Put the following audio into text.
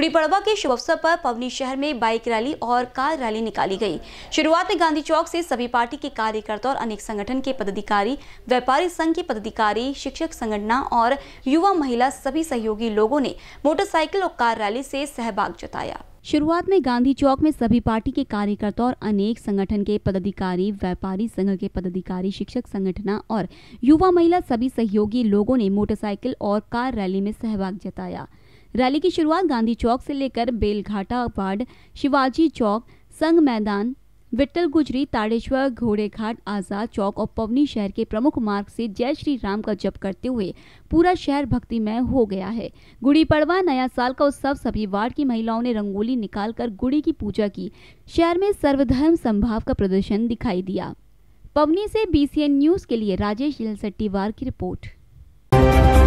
गुड़ी पड़वा के शुभ अवसर पर पवनी शहर में बाइक रैली और कार रैली निकाली गई शुरुआत में गांधी चौक से सभी पार्टी के कार्यकर्ता और अनेक संगठन के पदाधिकारी व्यापारी संघ के पदाधिकारी शिक्षक संगठना और युवा महिला सभी सहयोगी लोगों ने मोटरसाइकिल और कार रैली से सहभाग जताया शुरुआत में गांधी चौक में सभी पार्टी के कार्यकर्ता और अनेक संगठन के पदाधिकारी व्यापारी संघ के पदाधिकारी शिक्षक संगठना और युवा महिला सभी सहयोगी लोगों ने मोटरसाइकिल और कार रैली में सहभाग जताया रैली की शुरुआत गांधी चौक से लेकर बेलघाटा वार्ड शिवाजी चौक संघ मैदान विट्टल गुजरी ताड़ेश्वर घोड़ेघाट आज़ाद चौक और पवनी शहर के प्रमुख मार्ग से जय श्री राम का जप करते हुए पूरा शहर भक्तिमय हो गया है गुड़ी पड़वा नया साल का उत्सव सभी वार्ड की महिलाओं ने रंगोली निकालकर गुड़ी की पूजा की शहर में सर्वधर्म संभाव का प्रदर्शन दिखाई दिया पवनी से बी न्यूज के लिए राजेश की रिपोर्ट